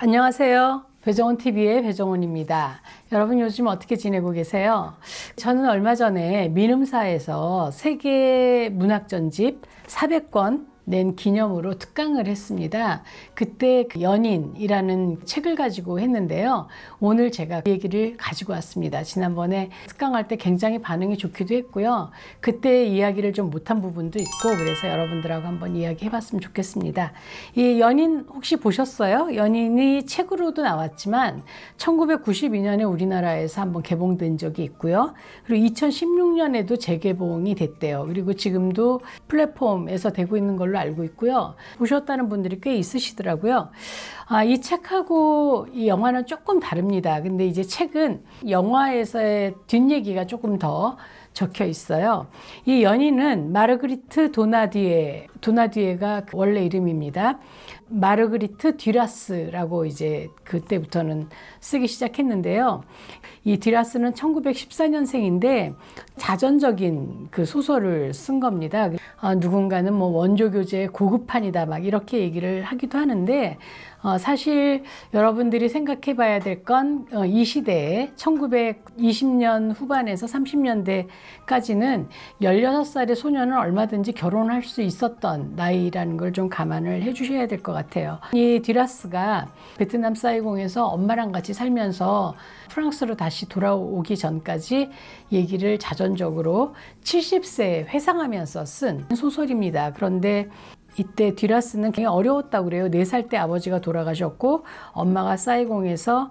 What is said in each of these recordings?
안녕하세요. 배정원 TV의 배정원입니다. 여러분 요즘 어떻게 지내고 계세요? 저는 얼마 전에 민음사에서 세계 문학전집 400권 낸 기념으로 특강을 했습니다. 그때 그 연인이라는 책을 가지고 했는데요. 오늘 제가 그 얘기를 가지고 왔습니다. 지난번에 특강할 때 굉장히 반응이 좋기도 했고요. 그때 이야기를 좀 못한 부분도 있고 그래서 여러분들하고 한번 이야기해 봤으면 좋겠습니다. 이 연인 혹시 보셨어요? 연인이 책으로도 나왔지만 1992년에 우리나라에서 한번 개봉된 적이 있고요. 그리고 2016년에도 재개봉이 됐대요. 그리고 지금도 플랫폼에서 되고 있는 걸로 걸로 알고 있고요. 보셨다는 분들이 꽤 있으시더라고요. 아, 이 책하고 이 영화는 조금 다릅니다. 근데 이제 책은 영화에서의 뒷얘기가 조금 더 적혀 있어요. 이 연인은 마르그리트 도나디에, 도나디에가 원래 이름입니다. 마르그리트 듀라스라고 이제 그때부터는 쓰기 시작했는데요. 이 듀라스는 1914년생인데 자전적인 그 소설을 쓴 겁니다. 아, 누군가는 뭐 원조 교재의 고급판이다 막 이렇게 얘기를 하기도 하는데 어, 사실 여러분들이 생각해 봐야 될 건이 어, 시대에 1920년 후반에서 30년대까지는 16살의 소년는 얼마든지 결혼할 수 있었던 나이라는 걸 좀 감안을 해 주셔야 될 것 같아요. 이 디라스가 베트남 사이공에서 엄마랑 같이 살면서 프랑스로 다시 돌아오기 전까지 얘기를 자전적으로 70세 회상하면서 쓴 소설입니다. 그런데 이때 디라스는 굉장히 어려웠다고 그래요. 네 살 때 아버지가 돌아가셨고 엄마가 사이공에서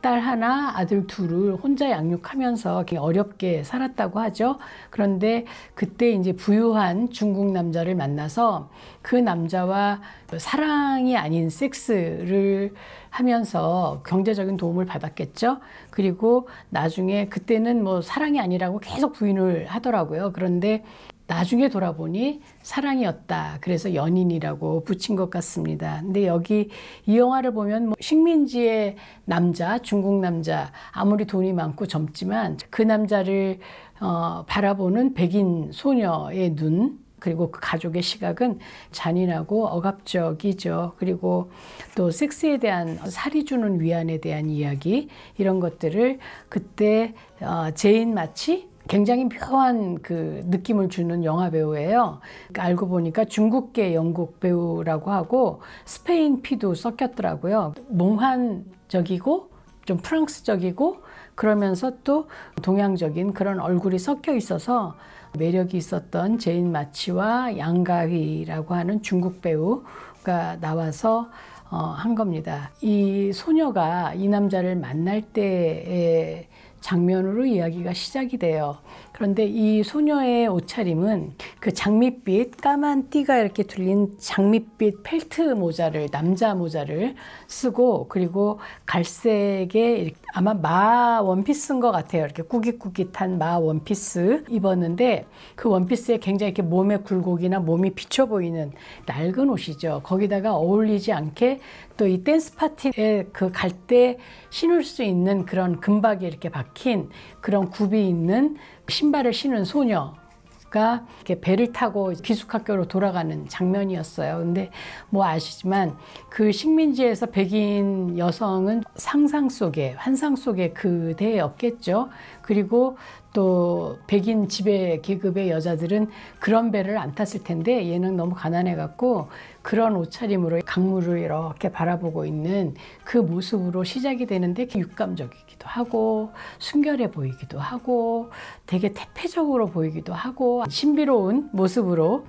딸 하나, 아들 둘을 혼자 양육하면서 어렵게 살았다고 하죠. 그런데 그때 이제 부유한 중국 남자를 만나서 그 남자와 사랑이 아닌 섹스를 하면서 경제적인 도움을 받았겠죠. 그리고 나중에 그때는 뭐 사랑이 아니라고 계속 부인을 하더라고요. 그런데 나중에 돌아보니 사랑이었다. 그래서 연인이라고 붙인 것 같습니다. 근데 여기 이 영화를 보면 뭐 식민지의 남자, 중국 남자, 아무리 돈이 많고 젊지만 그 남자를 어, 바라보는 백인 소녀의 눈, 그리고 그 가족의 시각은 잔인하고 억압적이죠. 그리고 또 섹스에 대한 살이 주는 위안에 대한 이야기 이런 것들을 그때 어, 제인 마치 굉장히 묘한 그 느낌을 주는 영화 배우예요. 그러니까 알고 보니까 중국계 영국 배우라고 하고 스페인 피도 섞였더라고요. 몽환적이고 좀 프랑스적이고 그러면서 또 동양적인 그런 얼굴이 섞여 있어서 매력이 있었던 제인 마치와 양가휘라고 하는 중국 배우가 나와서 어, 한 겁니다. 이 소녀가 이 남자를 만날 때에 장면으로 이야기가 시작이 돼요. 그런데 이 소녀의 옷차림은 그 장밋빛 까만 띠가 이렇게 둘린 장밋빛 펠트 모자를 남자 모자를 쓰고 그리고 갈색의 아마 마 원피스인 것 같아요. 이렇게 꾸깃꾸깃한 마 원피스 입었는데 그 원피스에 굉장히 이렇게 몸의 굴곡이나 몸이 비쳐 보이는 낡은 옷이죠. 거기다가 어울리지 않게 또이 댄스 파티에 그 갈 때 신을 수 있는 그런 금박이 이렇게 박힌 그런 굽이 있는 신발을 신은 소녀 가 이렇게 배를 타고 기숙학교로 돌아가는 장면이었어요. 근데 뭐 아시지만 그 식민지에서 백인 여성은 상상 속에 환상 속에 그대에 겠죠 그리고 또 백인 지배 계급의 여자들은 그런 배를 안 탔을 텐데 얘는 너무 가난해 갖고 그런 옷차림으로 강물을 이렇게 바라보고 있는 그 모습으로 시작이 되는데 육감적이기도 하고 순결해 보이기도 하고 되게 태폐적으로 보이기도 하고 신비로운 모습으로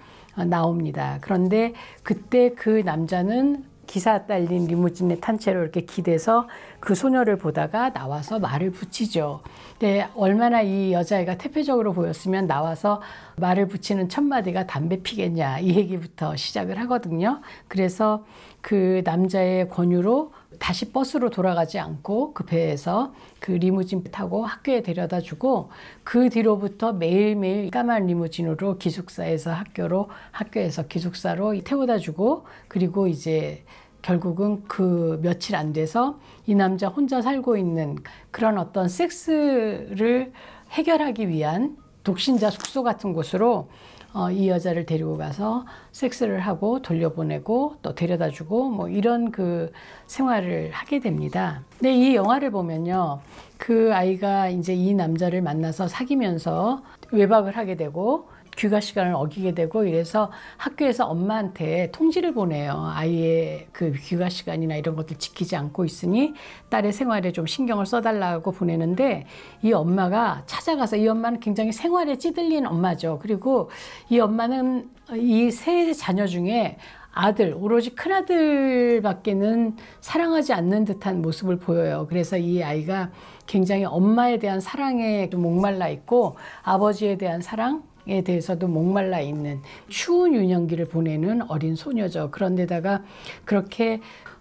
나옵니다. 그런데 그때 그 남자는 기사 딸린 리무진의 탄채로 이렇게 기대서 그 소녀를 보다가 나와서 말을 붙이죠. 근데 얼마나 이 여자애가 태표적으로 보였으면 나와서 말을 붙이는 첫 마디가 담배 피겠냐 이 얘기부터 시작을 하거든요. 그래서 그 남자의 권유로 다시 버스로 돌아가지 않고 그 배에서 그 리무진 타고 학교에 데려다 주고 그 뒤로부터 매일매일 까만 리무진으로 기숙사에서 학교로 학교에서 기숙사로 태우다 주고 그리고 이제 결국은 그 며칠 안 돼서 이 남자 혼자 살고 있는 그런 어떤 섹스를 해결하기 위한 독신자 숙소 같은 곳으로 어, 이 여자를 데리고 가서 섹스를 하고 돌려보내고 또 데려다주고 뭐 이런 그 생활을 하게 됩니다. 근데 이 영화를 보면요. 그 아이가 이제 이 남자를 만나서 사귀면서 외박을 하게 되고 귀가 시간을 어기게 되고 이래서 학교에서 엄마한테 통지를 보내요. 아이의 그 귀가 시간이나 이런 것들 지키지 않고 있으니 딸의 생활에 좀 신경을 써달라고 보내는데 이 엄마가 찾아가서 이 엄마는 굉장히 생활에 찌들린 엄마죠. 그리고 이 엄마는 이 세 자녀 중에 아들, 오로지 큰아들밖에는 사랑하지 않는 듯한 모습을 보여요. 그래서 이 아이가 굉장히 엄마에 대한 사랑에 목말라 있고 아버지에 대한 사랑, 에 대해서도 목말라 있는 추운 유년기를 보내는 어린 소녀죠. 그런데다가 그렇게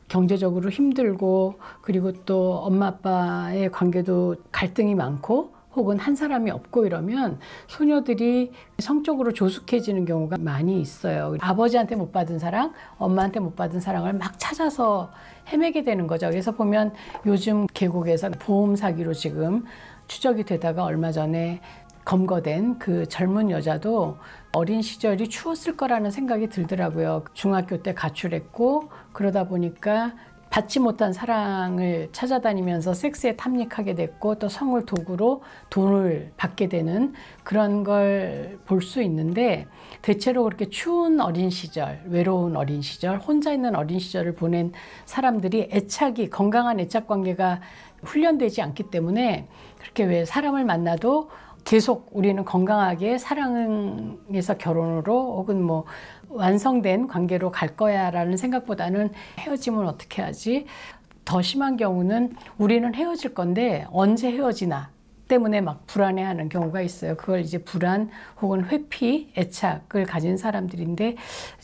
경제적으로 힘들고 그리고 또 엄마 아빠의 관계도 갈등이 많고 혹은 한 사람이 없고 이러면 소녀들이 성적으로 조숙해지는 경우가 많이 있어요. 아버지한테 못 받은 사랑, 엄마한테 못 받은 사랑을 막 찾아서 헤매게 되는 거죠. 그래서 보면 요즘 계곡에서 보험 사기로 지금 추적이 되다가 얼마 전에 검거된 그 젊은 여자도 어린 시절이 추웠을 거라는 생각이 들더라고요. 중학교 때 가출했고 그러다 보니까 받지 못한 사랑을 찾아다니면서 섹스에 탐닉하게 됐고 또 성을 도구로 돈을 받게 되는 그런 걸 볼 수 있는데 대체로 그렇게 추운 어린 시절, 외로운 어린 시절, 혼자 있는 어린 시절을 보낸 사람들이 애착이 건강한 애착 관계가 훈련되지 않기 때문에 그렇게 왜 사람을 만나도 계속 우리는 건강하게 사랑에서 결혼으로 혹은 뭐 완성된 관계로 갈 거야라는 생각보다는 헤어짐은 어떻게 하지? 더 심한 경우는 우리는 헤어질 건데 언제 헤어지나 때문에 막 불안해하는 경우가 있어요. 그걸 이제 불안 혹은 회피, 애착을 가진 사람들인데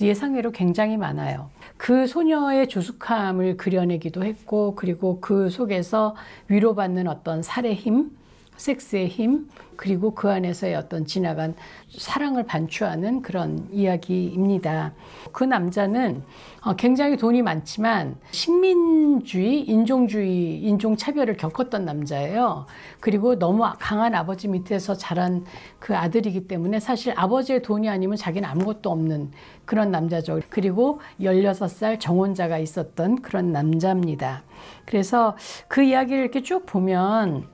예상외로 굉장히 많아요. 그 소녀의 조숙함을 그려내기도 했고 그리고 그 속에서 위로받는 어떤 살의 힘 섹스의 힘, 그리고 그 안에서의 어떤 지나간 사랑을 반추하는 그런 이야기입니다. 그 남자는 어, 굉장히 돈이 많지만 식민주의, 인종주의, 인종차별을 겪었던 남자예요. 그리고 너무 강한 아버지 밑에서 자란 그 아들이기 때문에 사실 아버지의 돈이 아니면 자기는 아무것도 없는 그런 남자죠. 그리고 16살 정혼자가 있었던 그런 남자입니다. 그래서 그 이야기를 이렇게 쭉 보면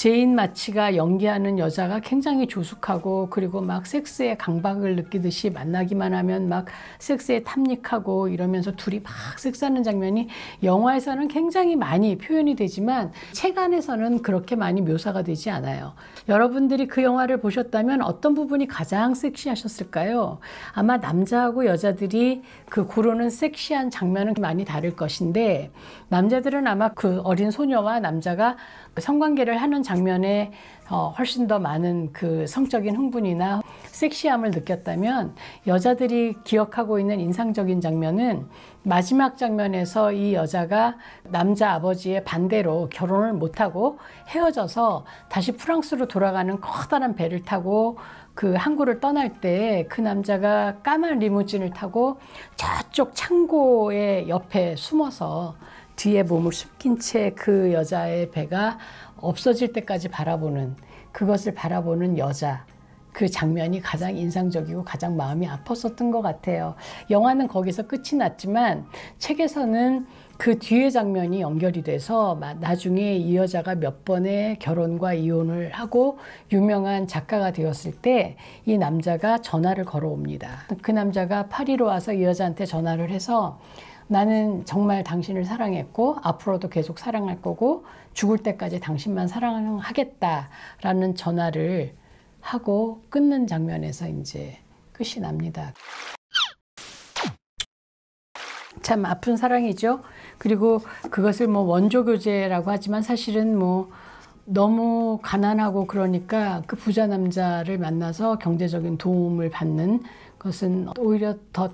제인 마치가 연기하는 여자가 굉장히 조숙하고 그리고 막 섹스의 강박을 느끼듯이 만나기만 하면 막 섹스에 탐닉하고 이러면서 둘이 막 섹스하는 장면이 영화에서는 굉장히 많이 표현이 되지만 책 안에서는 그렇게 많이 묘사가 되지 않아요. 여러분들이 그 영화를 보셨다면 어떤 부분이 가장 섹시하셨을까요? 아마 남자하고 여자들이 그 고르는 섹시한 장면은 많이 다를 것인데 남자들은 아마 그 어린 소녀와 남자가 그 성관계를 하는 장면에 어, 훨씬 더 많은 그 성적인 흥분이나 섹시함을 느꼈다면 여자들이 기억하고 있는 인상적인 장면은 마지막 장면에서 이 여자가 남자 아버지의 반대로 결혼을 못하고 헤어져서 다시 프랑스로 돌아가는 커다란 배를 타고 그 항구를 떠날 때 그 남자가 까만 리무진을 타고 저쪽 창고의 옆에 숨어서 뒤에 몸을 숨긴 채 그 여자의 배가 없어질 때까지 바라보는 그것을 바라보는 여자 그 장면이 가장 인상적이고 가장 마음이 아팠었던 것 같아요. 영화는 거기서 끝이 났지만 책에서는 그 뒤에 장면이 연결이 돼서 나중에 이 여자가 몇 번의 결혼과 이혼을 하고 유명한 작가가 되었을 때 이 남자가 전화를 걸어옵니다. 그 남자가 파리로 와서 이 여자한테 전화를 해서 나는 정말 당신을 사랑했고 앞으로도 계속 사랑할 거고 죽을 때까지 당신만 사랑하겠다라는 전화를 하고 끊는 장면에서 이제 끝이 납니다. 참 아픈 사랑이죠. 그리고 그것을 뭐 원조 교제라고 하지만 사실은 뭐 너무 가난하고 그러니까 그 부자 남자를 만나서 경제적인 도움을 받는 것은 오히려 더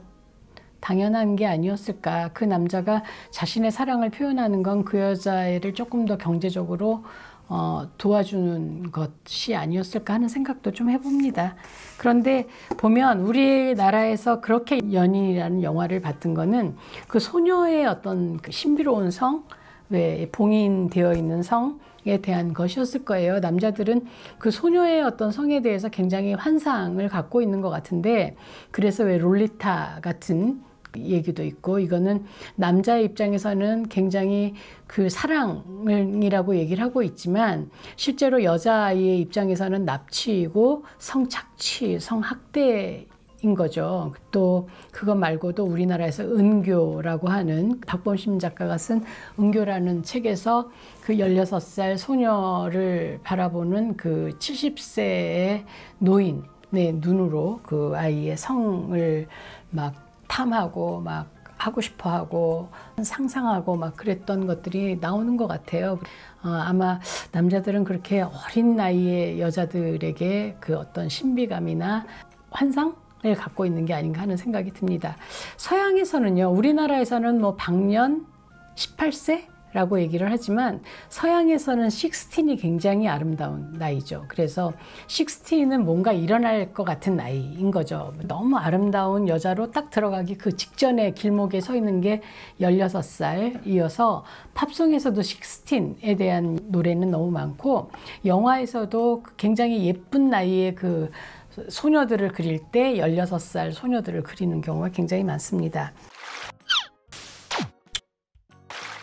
당연한 게 아니었을까. 그 남자가 자신의 사랑을 표현하는 건 그 여자애를 조금 더 경제적으로 어, 도와주는 것이 아니었을까 하는 생각도 좀 해봅니다. 그런데 보면 우리나라에서 그렇게 연인이라는 영화를 봤던 거는 그 소녀의 어떤 그 신비로운 성, 왜 봉인되어 있는 성, 에 대한 것이었을 거예요. 남자들은 그 소녀의 어떤 성에 대해서 굉장히 환상을 갖고 있는 것 같은데 그래서 왜 롤리타 같은 얘기도 있고 이거는 남자의 입장에서는 굉장히 그 사랑이라고 얘기를 하고 있지만 실제로 여자아이의 입장에서는 납치이고 성착취, 성학대 인 거죠. 또 그것 말고도 우리나라에서 은교라고 하는 박범심 작가가 쓴 은교라는 책에서 그 16살 소녀를 바라보는 그 70세의 노인 네, 눈으로 그 아이의 성을 막 탐하고 막 하고 싶어 하고 상상하고 막 그랬던 것들이 나오는 것 같아요. 어, 아마 남자들은 그렇게 어린 나이의 여자들에게 그 어떤 신비감이나 환상? 갖고 있는 게 아닌가 하는 생각이 듭니다. 서양에서는요, 우리나라에서는 뭐 방년 18세 라고 얘기를 하지만 서양에서는 16이 굉장히 아름다운 나이죠. 그래서 16은 뭔가 일어날 것 같은 나이인 거죠. 너무 아름다운 여자로 딱 들어가기 그 직전에 길목에 서 있는 게 16살이어서 팝송에서도 16에 대한 노래는 너무 많고 영화에서도 굉장히 예쁜 나이에 그 소녀들을 그릴 때 16살 소녀들을 그리는 경우가 굉장히 많습니다.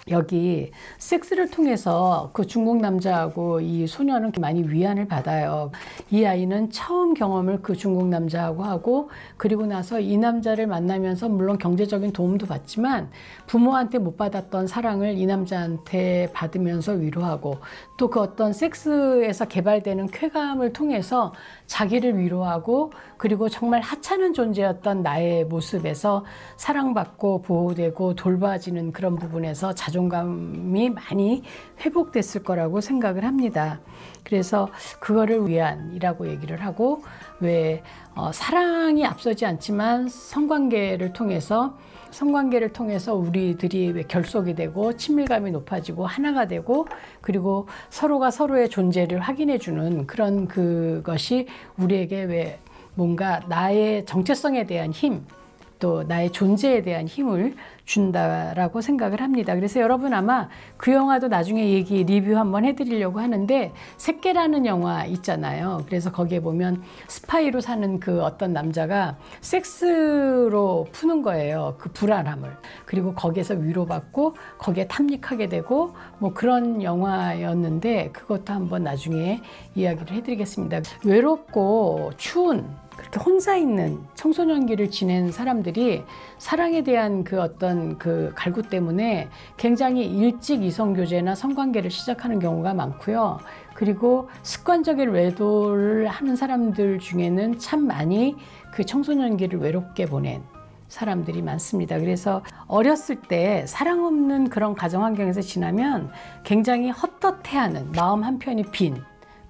여기 섹스를 통해서 그 중국 남자하고 이 소녀는 많이 위안을 받아요. 이 아이는 처음 경험을 그 중국 남자하고 하고 그리고 나서 이 남자를 만나면서 물론 경제적인 도움도 받지만 부모한테 못 받았던 사랑을 이 남자한테 받으면서 위로하고 또 그 어떤 섹스에서 개발되는 쾌감을 통해서 자기를 위로하고 그리고 정말 하찮은 존재였던 나의 모습에서 사랑받고 보호되고 돌봐지는 그런 부분에서 자주 자존감이 많이 회복됐을 거라고 생각을 합니다. 그래서 그거를 위한이라고 얘기를 하고 왜 어, 사랑이 앞서지 않지만 성관계를 통해서 성관계를 통해서 우리들이 왜 결속이 되고 친밀감이 높아지고 하나가 되고 그리고 서로가 서로의 존재를 확인해 주는 그런 그것이 우리에게 왜 뭔가 나의 정체성에 대한 힘또 나의 존재에 대한 힘을 준다라고 생각을 합니다. 그래서 여러분 아마 그 영화도 나중에 얘기 리뷰 한번 해드리려고 하는데 새끼라는 영화 있잖아요. 그래서 거기에 보면 스파이로 사는 그 어떤 남자가 섹스로 푸는 거예요. 그 불안함을 그리고 거기에서 위로받고 거기에 탐닉하게 되고 뭐 그런 영화였는데 그것도 한번 나중에 이야기를 해드리겠습니다. 외롭고 추운 특히 혼자 있는 청소년기를 지낸 사람들이 사랑에 대한 그 어떤 그 갈구 때문에 굉장히 일찍 이성교제나 성관계를 시작하는 경우가 많고요. 그리고 습관적인 외도를 하는 사람들 중에는 참 많이 그 청소년기를 외롭게 보낸 사람들이 많습니다. 그래서 어렸을 때 사랑 없는 그런 가정 환경에서 지나면 굉장히 헛헛해하는 마음 한편이 빈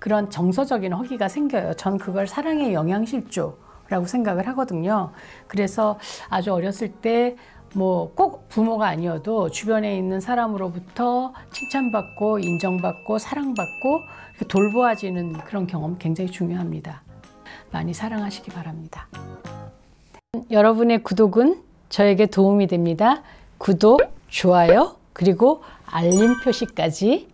그런 정서적인 허기가 생겨요. 전 그걸 사랑의 영양실조라고 생각을 하거든요. 그래서 아주 어렸을 때 뭐 꼭 부모가 아니어도 주변에 있는 사람으로부터 칭찬받고 인정받고 사랑받고 돌보아지는 그런 경험 굉장히 중요합니다. 많이 사랑하시기 바랍니다. 여러분의 구독은 저에게 도움이 됩니다. 구독, 좋아요, 그리고 알림 표시까지